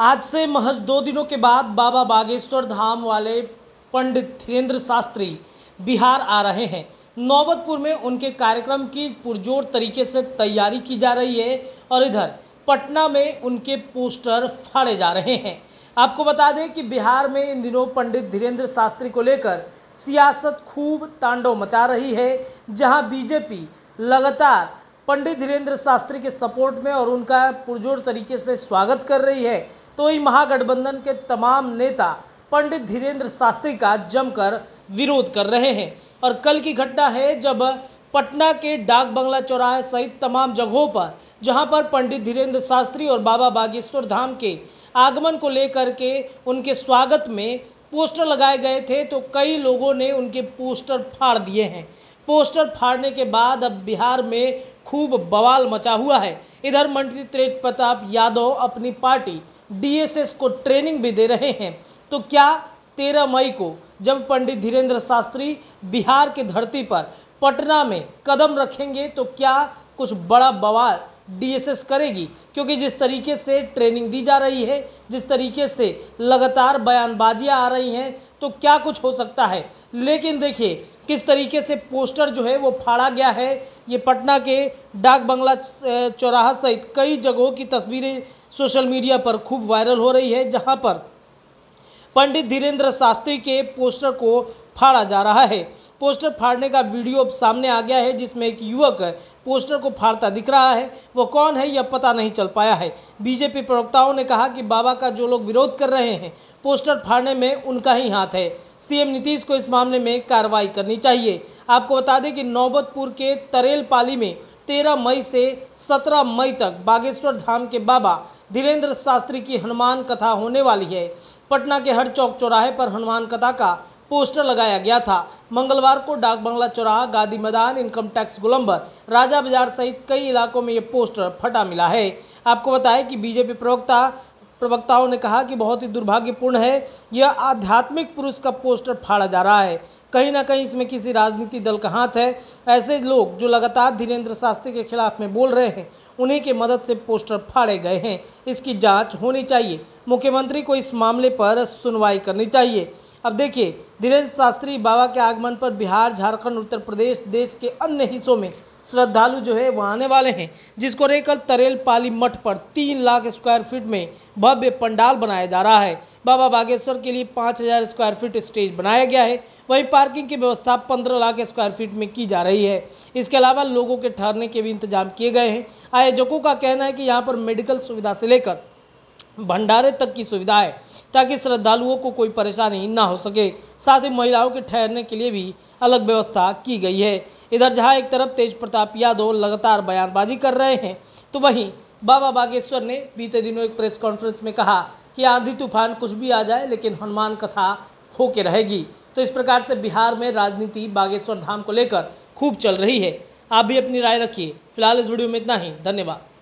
आज से महज दो दिनों के बाद बाबा बागेश्वर धाम वाले पंडित धीरेन्द्र शास्त्री बिहार आ रहे हैं नौबतपुर में उनके कार्यक्रम की पुरजोर तरीके से तैयारी की जा रही है और इधर पटना में उनके पोस्टर फाड़े जा रहे हैं आपको बता दें कि बिहार में इन दिनों पंडित धीरेन्द्र शास्त्री को लेकर सियासत खूब तांडव मचा रही है जहां बीजेपी लगातार पंडित धीरेन्द्र शास्त्री के सपोर्ट में और उनका पुरजोर तरीके से स्वागत कर रही है तो ही महागठबंधन के तमाम नेता पंडित धीरेन्द्र शास्त्री का जमकर विरोध कर रहे हैं और कल की घटना है जब पटना के डाक बंगला चौराहे सहित तमाम जगहों पर जहां पर पंडित धीरेन्द्र शास्त्री और बाबा बागेश्वर धाम के आगमन को लेकर के उनके स्वागत में पोस्टर लगाए गए थे तो कई लोगों ने उनके पोस्टर फाड़ दिए हैं पोस्टर फाड़ने के बाद अब बिहार में खूब बवाल मचा हुआ है इधर मंत्री तेज प्रताप यादव अपनी पार्टी डीएसएस को ट्रेनिंग भी दे रहे हैं तो क्या तेरह मई को जब पंडित धीरेन्द्र शास्त्री बिहार की धरती पर पटना में कदम रखेंगे तो क्या कुछ बड़ा बवाल डीएसएस करेगी क्योंकि जिस तरीके से ट्रेनिंग दी जा रही है जिस तरीके से लगातार बयानबाजियाँ आ रही हैं तो क्या कुछ हो सकता है लेकिन देखिए किस तरीके से पोस्टर जो है वो फाड़ा गया है ये पटना के डाक बंगला चौराहा सहित कई जगहों की तस्वीरें सोशल मीडिया पर खूब वायरल हो रही है जहाँ पर पंडित धीरेन्द्र शास्त्री के पोस्टर को फाड़ा जा रहा है पोस्टर फाड़ने का वीडियो अब सामने आ गया है जिसमें एक युवक पोस्टर को फाड़ता दिख रहा है वो कौन है यह पता नहीं चल पाया है बीजेपी प्रवक्ताओं ने कहा कि बाबा का जो लोग विरोध कर रहे हैं पोस्टर फाड़ने में उनका ही हाथ है सीएम नीतीश को इस मामले में कार्रवाई करनी चाहिए आपको बता दें कि नौबतपुर के तरेल पाली में तेरह मई से सत्रह मई तक बागेश्वर धाम के बाबा धीरेन्द्र शास्त्री की हनुमान कथा होने वाली है पटना के हर चौक चौराहे पर हनुमान कथा का पोस्टर लगाया गया था मंगलवार को डाक बंगला चौराहा गांधी मैदान इनकम टैक्स गोलम्बर राजा बाजार सहित कई इलाकों में ये पोस्टर फटा मिला है आपको बताएं कि बीजेपी प्रवक्ता प्रवक्ताओं ने कहा कि बहुत ही दुर्भाग्यपूर्ण है यह आध्यात्मिक पुरुष का पोस्टर फाड़ा जा रहा है कहीं ना कहीं इसमें किसी राजनीति दल का हाथ है ऐसे लोग जो लगातार धीरेन्द्र शास्त्री के खिलाफ में बोल रहे हैं उन्हीं के मदद से पोस्टर फाड़े गए हैं इसकी जांच होनी चाहिए मुख्यमंत्री को इस मामले पर सुनवाई करनी चाहिए अब देखिए धीरेन्द्र शास्त्री बाबा के आगमन पर बिहार झारखंड उत्तर प्रदेश देश के अन्य हिस्सों में श्रद्धालु जो है वह आने वाले हैं जिसको लेकर तरेल पाली मठ पर तीन लाख स्क्वायर फीट में भव्य पंडाल बनाया जा रहा है बाबा बागेश्वर के लिए पाँच हज़ार स्क्वायर फीट स्टेज बनाया गया है वहीं पार्किंग की व्यवस्था पंद्रह लाख स्क्वायर फीट में की जा रही है इसके अलावा लोगों के ठहरने के भी इंतजाम किए गए हैं आयोजकों का कहना है कि यहाँ पर मेडिकल सुविधा से लेकर भंडारे तक की सुविधा है ताकि श्रद्धालुओं को कोई परेशानी ना हो सके साथ ही महिलाओं के ठहरने के लिए भी अलग व्यवस्था की गई है इधर जहां एक तरफ तेज प्रताप यादव लगातार बयानबाजी कर रहे हैं तो वहीं बाबा बागेश्वर ने बीते दिनों एक प्रेस कॉन्फ्रेंस में कहा कि आंधी तूफान कुछ भी आ जाए लेकिन हनुमान कथा होके रहेगी तो इस प्रकार से बिहार में राजनीति बागेश्वर धाम को लेकर खूब चल रही है आप भी अपनी राय रखिए फिलहाल इस वीडियो में इतना ही धन्यवाद